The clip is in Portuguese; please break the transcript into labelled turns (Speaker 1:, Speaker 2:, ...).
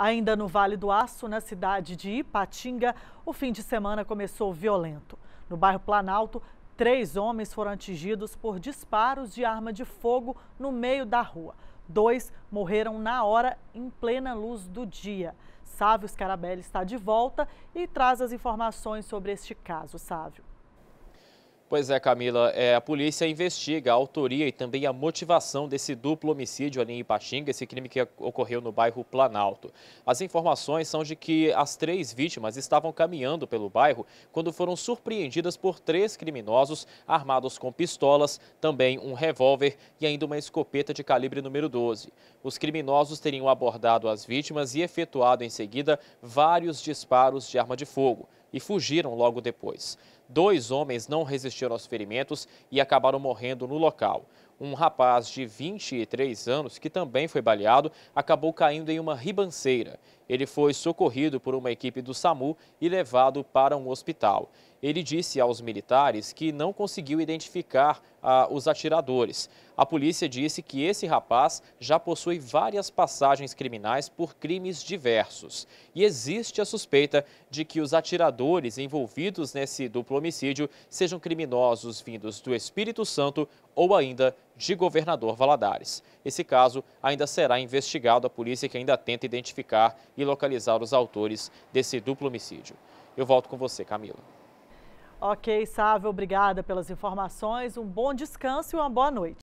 Speaker 1: Ainda no Vale do Aço, na cidade de Ipatinga, o fim de semana começou violento. No bairro Planalto, três homens foram atingidos por disparos de arma de fogo no meio da rua. Dois morreram na hora, em plena luz do dia. Sávio Scarabelli está de volta e traz as informações sobre este caso, Sávio.
Speaker 2: Pois é, Camila, é, a polícia investiga a autoria e também a motivação desse duplo homicídio ali em Ipatinga, esse crime que ocorreu no bairro Planalto. As informações são de que as três vítimas estavam caminhando pelo bairro quando foram surpreendidas por três criminosos armados com pistolas, também um revólver e ainda uma escopeta de calibre número 12. Os criminosos teriam abordado as vítimas e efetuado em seguida vários disparos de arma de fogo e fugiram logo depois. Dois homens não resistiram aos ferimentos e acabaram morrendo no local um rapaz de 23 anos, que também foi baleado, acabou caindo em uma ribanceira. Ele foi socorrido por uma equipe do SAMU e levado para um hospital. Ele disse aos militares que não conseguiu identificar ah, os atiradores. A polícia disse que esse rapaz já possui várias passagens criminais por crimes diversos. E existe a suspeita de que os atiradores envolvidos nesse duplo homicídio sejam criminosos vindos do Espírito Santo ou ainda de Governador Valadares. Esse caso ainda será investigado, a polícia que ainda tenta identificar e localizar os autores desse duplo homicídio. Eu volto com você, Camila.
Speaker 1: Ok, Sávio, obrigada pelas informações, um bom descanso e uma boa noite.